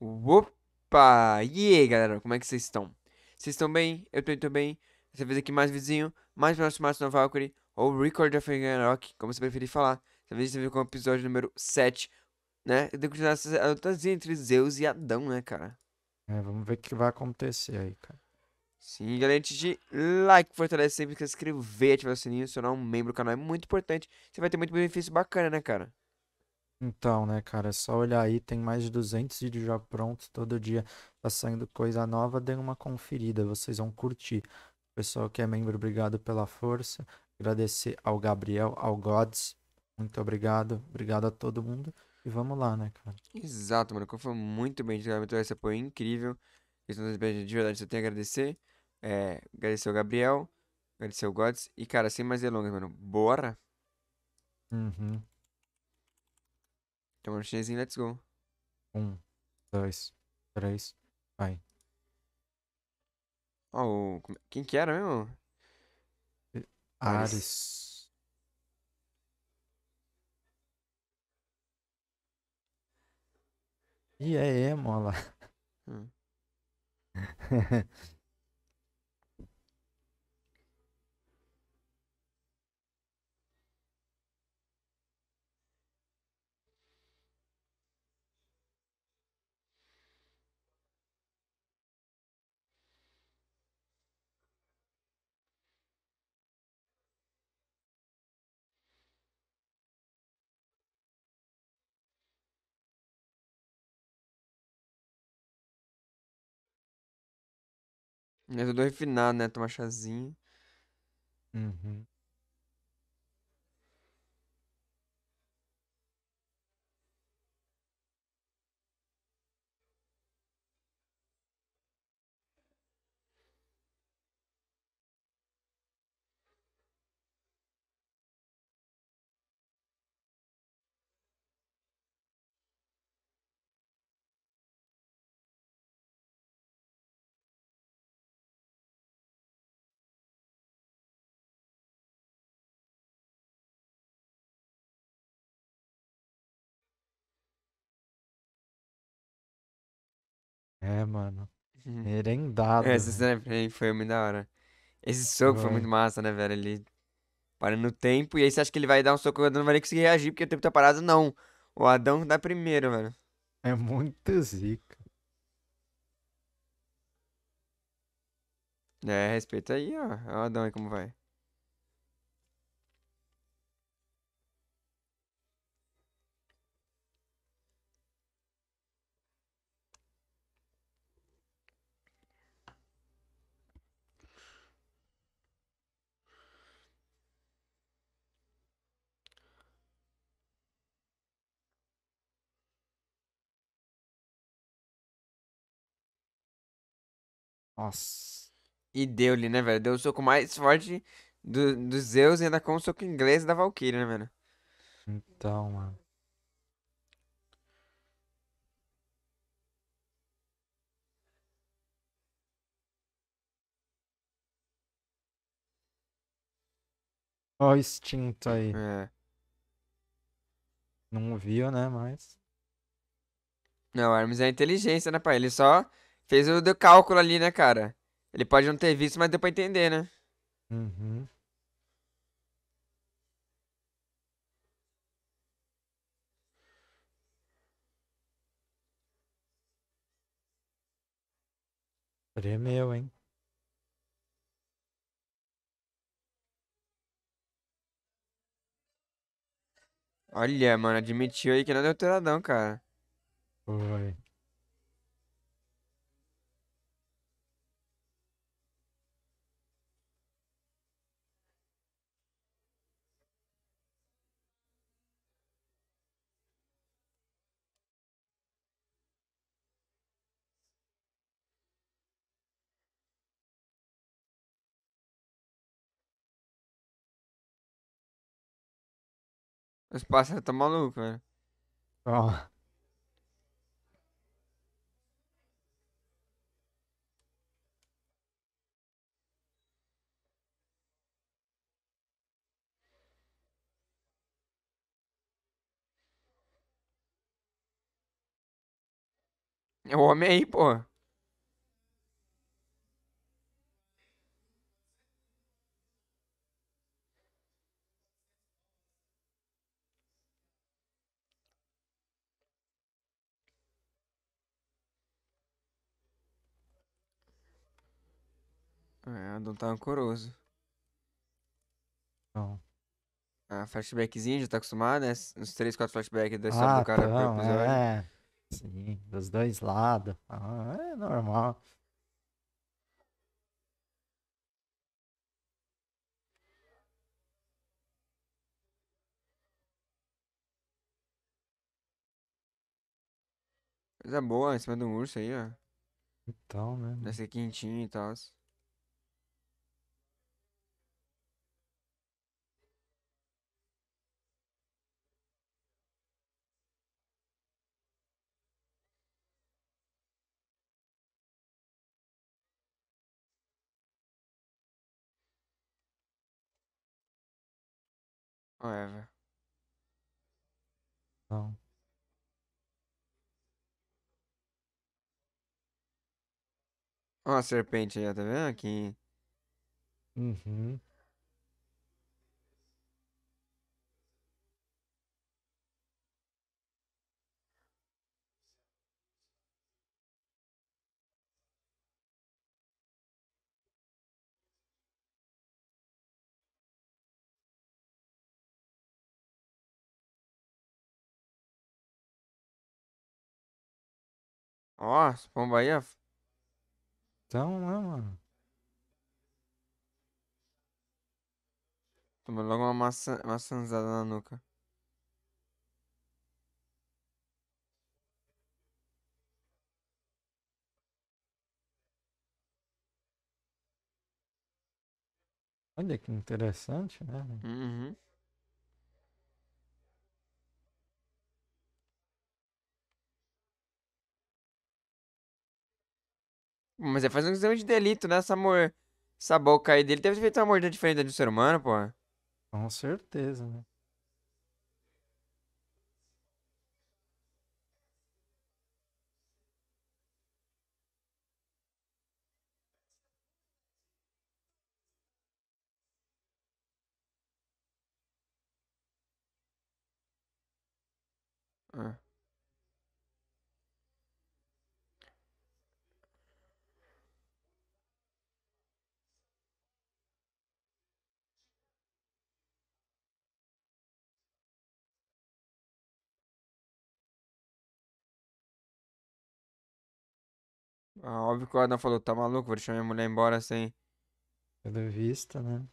Opa! E aí, galera, como é que vocês estão? Vocês estão bem? Eu tô indo bem. Dessa vez aqui mais vizinho, mais próximo Matos no Valkyrie, ou Record of Ragnarok, como você preferir falar. Dessa vez você viu com o episódio número 7, né? Eu tenho que continuar essa lutazinha entre Zeus e Adão, né, cara? É, vamos ver o que vai acontecer aí, cara. Sim, galera, antes de like, fortalece sempre, se inscrever, ativar o sininho, se tornar um membro do canal é muito importante. Você vai ter muito benefício bacana, né, cara? Então, né, cara, é só olhar aí, tem mais de 200 vídeos já prontos, todo dia tá saindo coisa nova, dê uma conferida, vocês vão curtir. Pessoal que é membro, obrigado pela força. Agradecer ao Gabriel, ao Gods, muito obrigado, obrigado a todo mundo. E vamos lá, né, cara? Exato, mano, foi muito bem, muito esse apoio incrível. De verdade, só tenho a agradecer. É, agradecer ao Gabriel, agradecer ao Gods. E, cara, sem mais delongas, mano, bora! Uhum. Camuchinhazinho, então assim, let's go. Um, dois, três, vai. Oh, quem que era mesmo? Ares. Ares. E aí, mola? Hum. É tudo refinado, né? Tomar chazinho. Uhum. É, mano. Uhum. Merendado. É, né? Essa cena foi muito da hora. Esse soco foi. Foi. muito massa, né, velho? Ele parando no tempo, e aí você acha que ele vai dar um soco e o Adão não vai nem conseguir reagir, porque o tempo tá parado, não. O Adão dá primeiro, velho. É muito zica. É, respeita aí, ó. O Adão aí como vai. Nossa. E deu-lhe, né, velho? Deu o soco mais forte do, do Zeus e ainda com o soco inglês da Valkyrie, né, mano? Então, mano. Ó o extinto aí. É. Não viu, né, mas... Não, o Hermes é inteligência, né, pai? Ele só Fez o cálculo ali, né, cara? Ele pode não ter visto, mas deu pra entender, né? Uhum. Tremeu, é hein? Olha, mano, admitiu aí que não deu teradão, cara. Foi. Os pássaros tá maluco, velho. Ó. Oh. o homem aí, pô. não tá ancoroso. Não. Ah, flashbackzinho, já tá acostumado, né? Uns 3, 4 flashbacks da história ah, do cara pro episódio. É, sim, dos dois lados. Ah, é normal. Coisa boa, em cima de um urso aí, ó. Então, né? Deve ser quentinho e tal. Whatever. Não. Ó a serpente aí, tá vendo? Aqui. Uhum. Ó, esse aí, Então, né, mano? Tomou logo uma maçã, maçãzada na nuca. Olha que interessante, né? Uhum. Mas é fazer um exame de delito, né? Essa, mor... Essa boca aí dele deve ter feito uma mordida diferente do ser humano, pô. Com certeza, né? Ah. Ah, óbvio que o Adam falou, tá maluco? Vou deixar minha mulher embora sem. Pelo visto, né?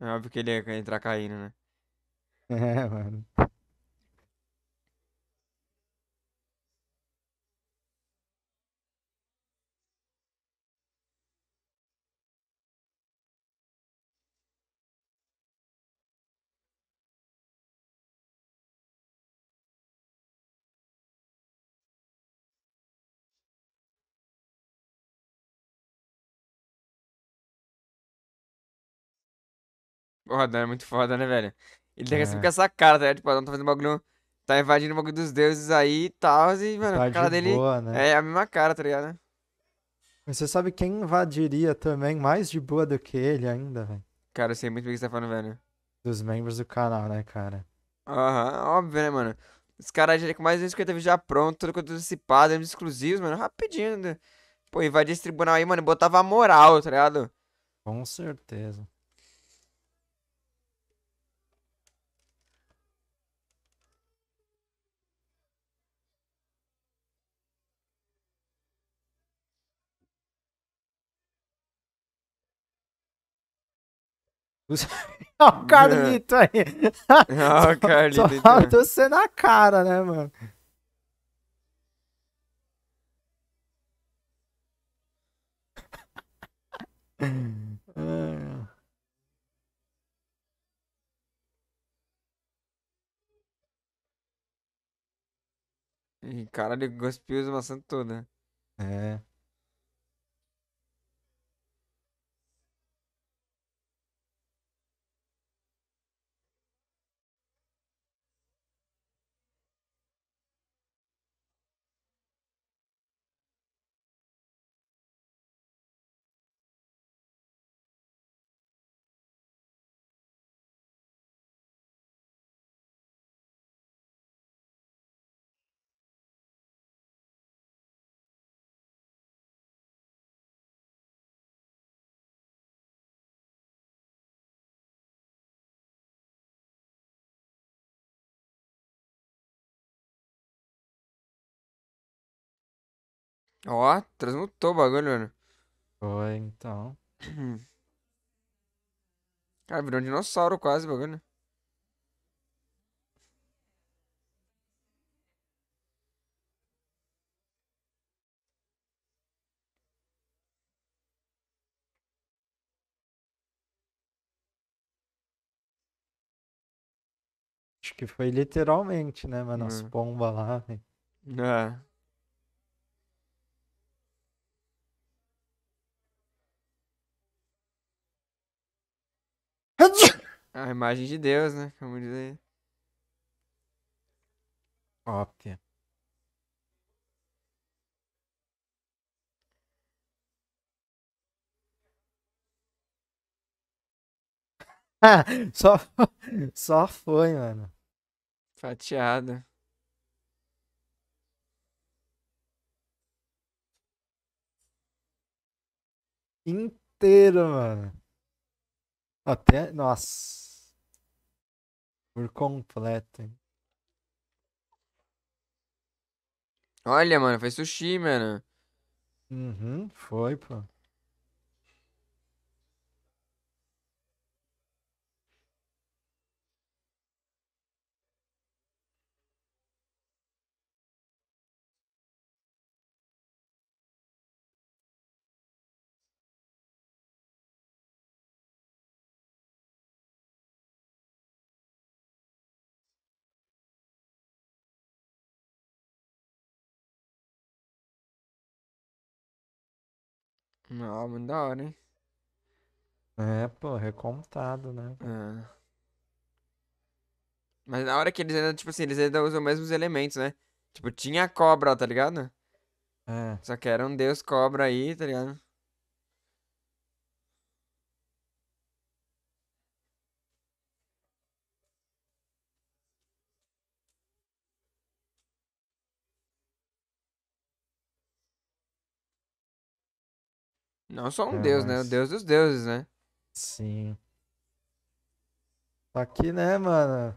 É óbvio que ele ia entrar caindo, né? É, mano. Porra, Dan é muito foda, né, velho? Ele tem é. sempre com essa cara, tá ligado? Tipo, Adão tá fazendo bagulho. Tá invadindo o bagulho dos deuses aí e tal. E, mano, tá a cara de dele boa, né? é a mesma cara, tá ligado? Mas você sabe quem invadiria também mais de boa do que ele ainda, velho? Cara, eu sei muito bem o que você tá falando, velho. Dos membros do canal, né, cara? Aham, óbvio, né, mano? Os caras já com mais de 50 vídeos já pronto, tudo quanto antecipado, exclusivos, mano, rapidinho. Né? Pô, invadir esse tribunal aí, mano, botava a moral, tá ligado? Com certeza. Olha o Carlito aí. Olha o Carlito. Só então. falta você na cara, né, mano? Caralho, cuspiu as maçãs toda. Né? É. Ó, transmutou o bagulho, mano. Foi, então. Uhum. Cara, virou um dinossauro quase o bagulho. Acho que foi literalmente, né, mano? As uhum. pombas lá, velho. É. A imagem de Deus, né? Como dizer. Óbvio. só, só foi, mano. Fatiado. Inteiro, mano. Até. Nossa. Por completo. Hein? Olha, mano, foi sushi, mano. Uhum, foi, pô. Não, muito da hora, hein? É, pô, recontado, né? É. Mas na hora que eles ainda, tipo assim, eles ainda usam os mesmos elementos, né? Tipo, tinha cobra, tá ligado? É. Só que era um deus cobra aí, tá ligado? Não só um é, deus, mas... né? O deus dos deuses, né? Sim. Tá aqui, né, mano?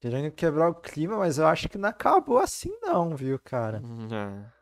Querendo quebrar o clima, mas eu acho que não acabou assim, não, viu, cara? Hum, é.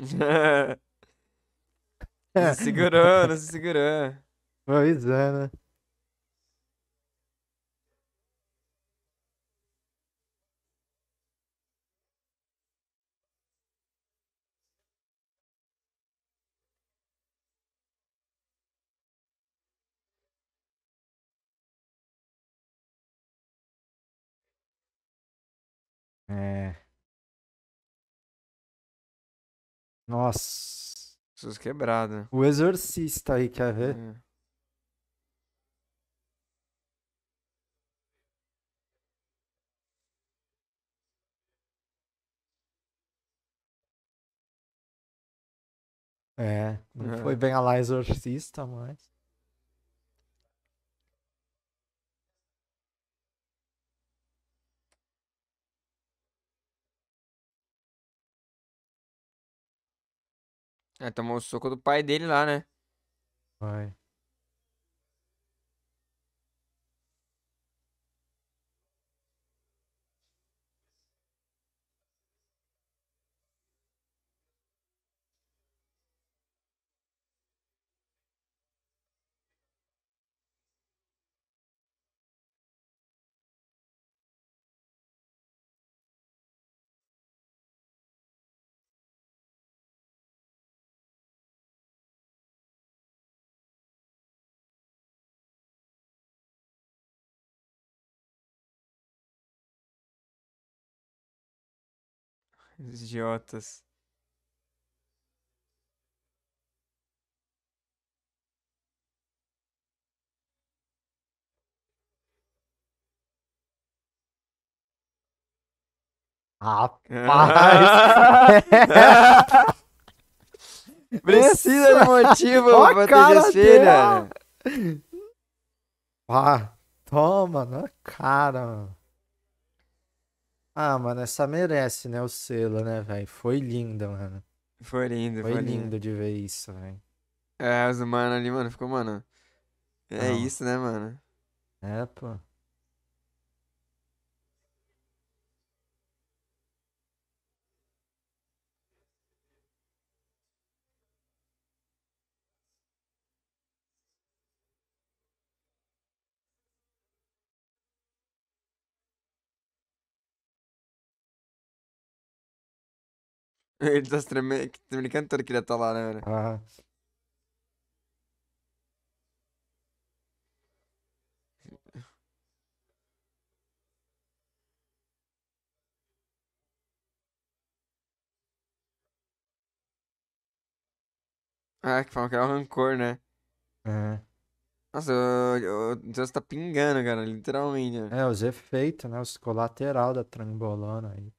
se segurando. se segurando. Pois é, né? É. Nossa. Jesus quebrado. O Exorcista aí, quer ver? É. É, não foi bem a lá exorcista, mas. É, tomou o soco do pai dele lá, né? Vai. Idiotas. Rapaz! Precisa de motivo Ó pra ter filha. Pá, toma na cara. Ah, mano, essa merece, né? O selo, né, velho? Foi linda, mano. Foi lindo, foi, foi lindo. lindo de ver isso, velho. É, os humanos ali, mano, ficou, mano. É Não. isso, né, mano? É, pô. Ele tá, tá tremendo, tremendo todo que ele está é lá, né, velho? Ah. Ah, que falam que é o rancor, né? É. Nossa, o, o Zeus tá pingando, cara, literalmente. Né? É, os efeitos, né? Os colateral da trambolona aí.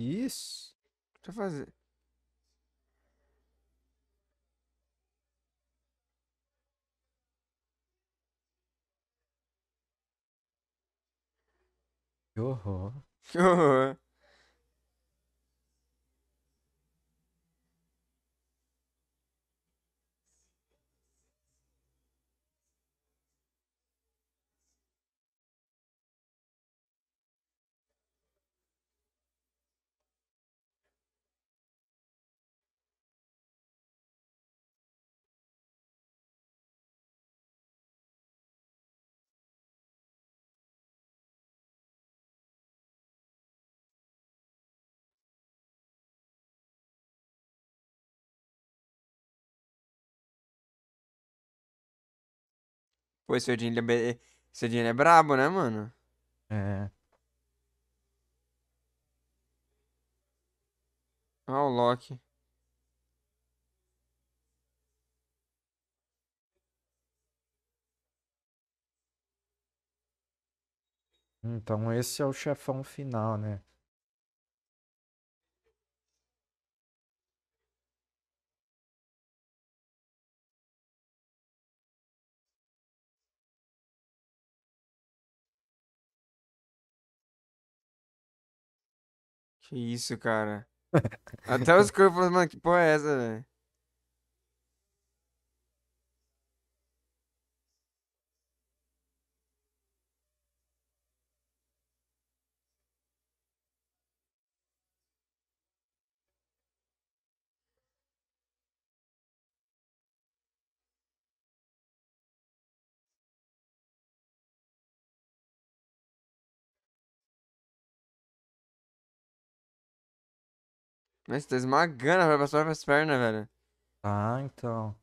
Isso. Deixa eu fazer. Que horror. Que horror. Pô, esse Odin, é... esse Odin é brabo, né, mano? É. Ah, o Loki. Então esse é o chefão final, né? Que isso, cara. Até os caras mano, que porra é essa, velho? você tá esmagando a passar as pernas, velho. Ah, então.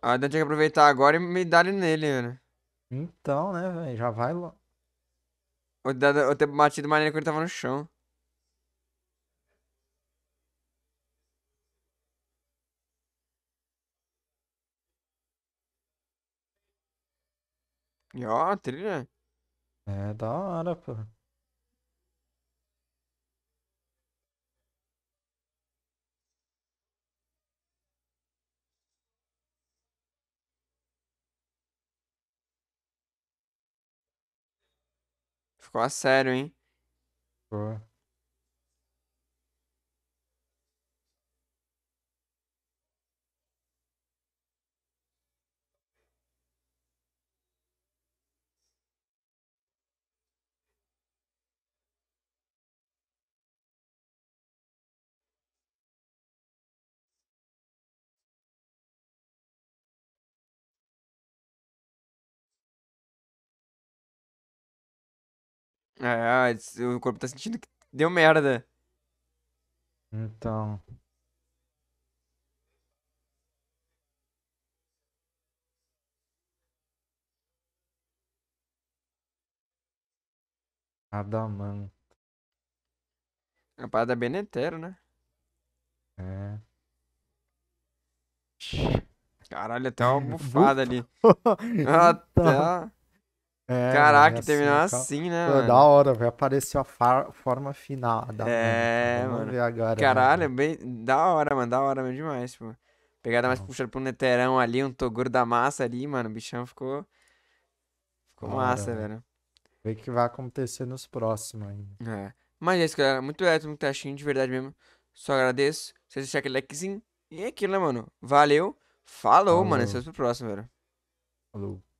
Ah, então tinha que aproveitar agora e me dar nele, velho. Então, né, velho? Já vai logo. Eu ter batido mais nele quando ele tava no chão. E ó, trilha. É da hora, pô. Ficou a sério, hein? É, o corpo tá sentindo que deu merda. Então. Adamant. É uma parada bem netero, né? É. Caralho, até uma bufada ali. ah tá é, Caraca, é assim, terminou é assim, né? Pô, da hora, velho. Apareceu a far, forma final. Da é, mano. Vamos ver agora. Né, Caralho, mano. bem. Da hora, mano. Da hora mesmo demais, pô. Pegada mais puxada pro Neterão ali, um Toguro da massa ali, mano. O bichão ficou. Ficou massa, né? velho. Vê o que vai acontecer nos próximos aí. É. Mas é isso, galera. Muito é, muito taxinho, de verdade mesmo. Só agradeço. Se vocês deixarem aquele likezinho. E é aquilo, né, mano? Valeu. Falou, Falou. mano. Até o próximo, velho. Falou.